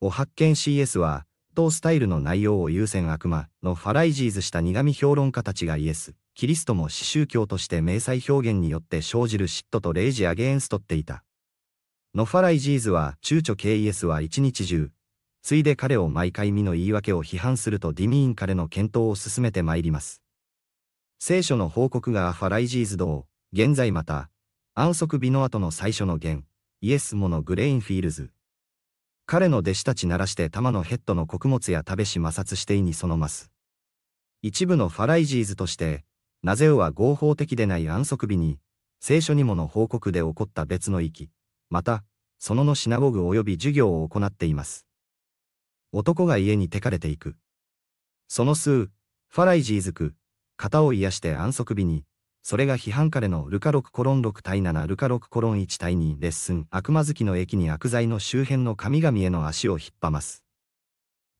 を発見 CS は、当スタイルの内容を優先悪魔のファライジーズした苦味評論家たちがイエス、キリストも死宗教として迷彩表現によって生じる嫉妬とレイジアゲエンストっていた。のファライジーズは躊躇系イエスは一日中、ついで彼を毎回身の言い訳を批判するとディミーン彼の検討を進めてまいります。聖書の報告がファライジーズ同、現在また、安息日の後の最初の言、イエスモのグレインフィールズ、彼の弟子たち鳴らして玉のヘッドの穀物や食べし摩擦していにそのます。一部のファライジーズとして、ナゼオは合法的でない安息日に、聖書にもの報告で起こった別の域、また、そののシナゴグ及び授業を行っています。男が家にテかれていく。その数、ファライジーズく、型を癒して安息日に、それが批判彼のルカ6コロン6対7ルカ6コロン1対2レッスン悪魔好きの駅に悪罪の周辺の神々への足を引っ張ます。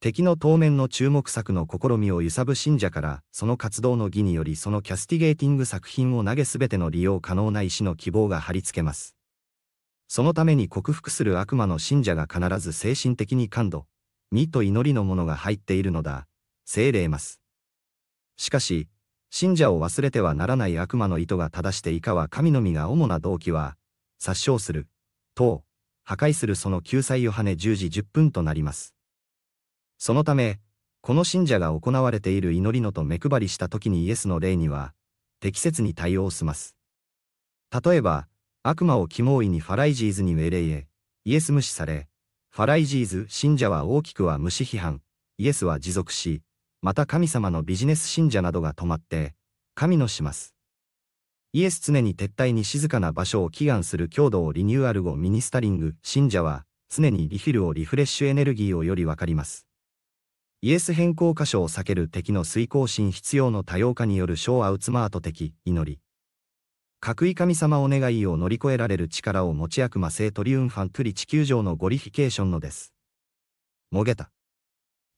敵の当面の注目作の試みを揺さぶ信者からその活動の義によりそのキャスティゲーティング作品を投げ全ての利用可能な石の希望が貼り付けます。そのために克服する悪魔の信者が必ず精神的に感度、身と祈りのものが入っているのだ、精霊ます。しかし、信者を忘れてはならない悪魔の意図が正して以下は神の実が主な動機は、殺傷する、等、破壊するその救済ヨハネ10時10分となります。そのため、この信者が行われている祈りのと目配りした時にイエスの霊には、適切に対応します。例えば、悪魔を肝追いにファライジーズに命令へ、イエス無視され、ファライジーズ信者は大きくは無視批判、イエスは持続し、また神様のビジネス信者などが泊まって、神のします。イエス常に撤退に静かな場所を祈願する強度をリニューアル後ミニスタリング、信者は、常にリフィルをリフレッシュエネルギーをよりわかります。イエス変更箇所を避ける敵の遂行心必要の多様化による小アウツマート的祈り。各位神様お願いを乗り越えられる力を持ち悪魔性トリウンファントリ地球上のゴリフィケーションのです。もげた。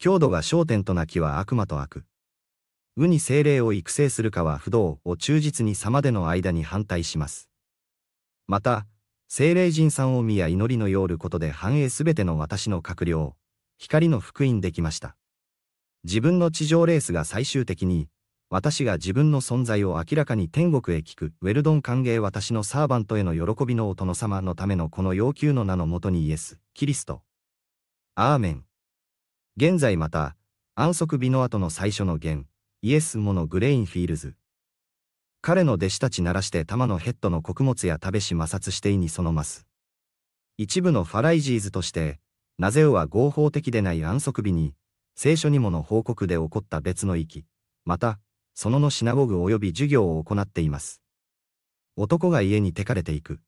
強度が焦点となきは悪魔と悪。ウに精霊を育成するかは不動を忠実に様での間に反対します。また、精霊人さんを見や祈りのよることで繁栄すべての私の閣僚、光の福音できました。自分の地上レースが最終的に、私が自分の存在を明らかに天国へ聞く、ウェルドン歓迎私のサーバントへの喜びのお殿様のためのこの要求の名のもとにイエス、キリスト。アーメン。現在また、安息日の後の最初の弦、イエス・モのグレインフィールズ。彼の弟子たちならして玉のヘッドの穀物や食べし摩擦していにそのます。一部のファライジーズとして、ナゼオは合法的でない安息日に、聖書にもの報告で起こった別の域、また、そののシナゴグ及び授業を行っています。男が家にてかれていく。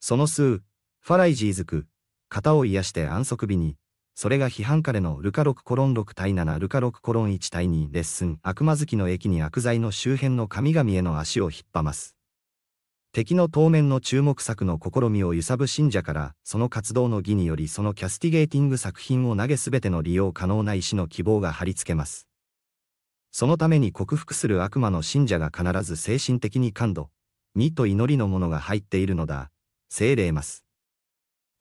その数、ファライジーズク、肩を癒して安息日に、それが批判彼のルカ6コロン6対7ルカ6コロン1対2レッスン悪魔好きの駅に悪罪の周辺の神々への足を引っ張ます。敵の当面の注目作の試みを揺さぶ信者からその活動の義によりそのキャスティゲーティング作品を投げ全ての利用可能な石の希望が貼り付けます。そのために克服する悪魔の信者が必ず精神的に感度、身と祈りのものが入っているのだ、精霊ます。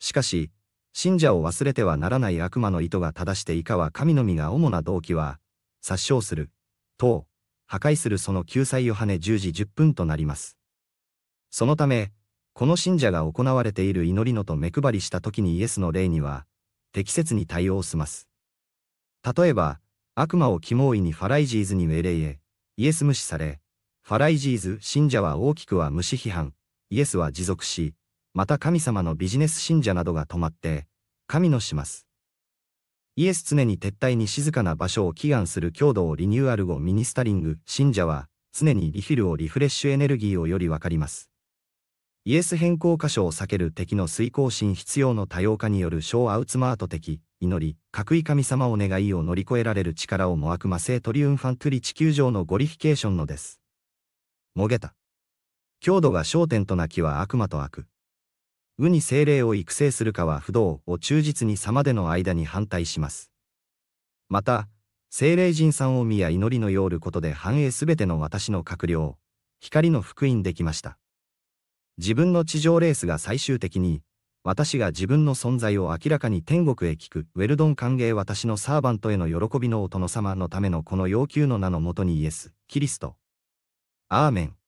しかし、信者を忘れてはならない悪魔の意図が正して以下は神の実が主な動機は、殺傷する、等、破壊するその救済ヨハネ10時10分となります。そのため、この信者が行われている祈りのと目配りした時にイエスの霊には、適切に対応します。例えば、悪魔を肝追いにファライジーズに命令へ、イエス無視され、ファライジーズ信者は大きくは無視批判、イエスは持続し、また神様のビジネス信者などが泊まって、神のします。イエス常に撤退に静かな場所を祈願する強度をリニューアル後ミニスタリング、信者は、常にリフィルをリフレッシュエネルギーをよりわかります。イエス変更箇所を避ける敵の遂行心必要の多様化による小アウツマート的、祈り、各位神様お願いを乗り越えられる力をも悪魔性トリウンファントリ地球上のゴリフィケーションのです。もげた。強度が焦点となきは悪魔と悪。ウに精霊を育成するかは不動を忠実に様での間に反対します。また、精霊人さんを見や祈りのよることで繁栄すべての私の閣僚、光の福音できました。自分の地上レースが最終的に、私が自分の存在を明らかに天国へ聞く、ウェルドン歓迎私のサーバントへの喜びのお殿様のためのこの要求の名のもとにイエス、キリスト。アーメン。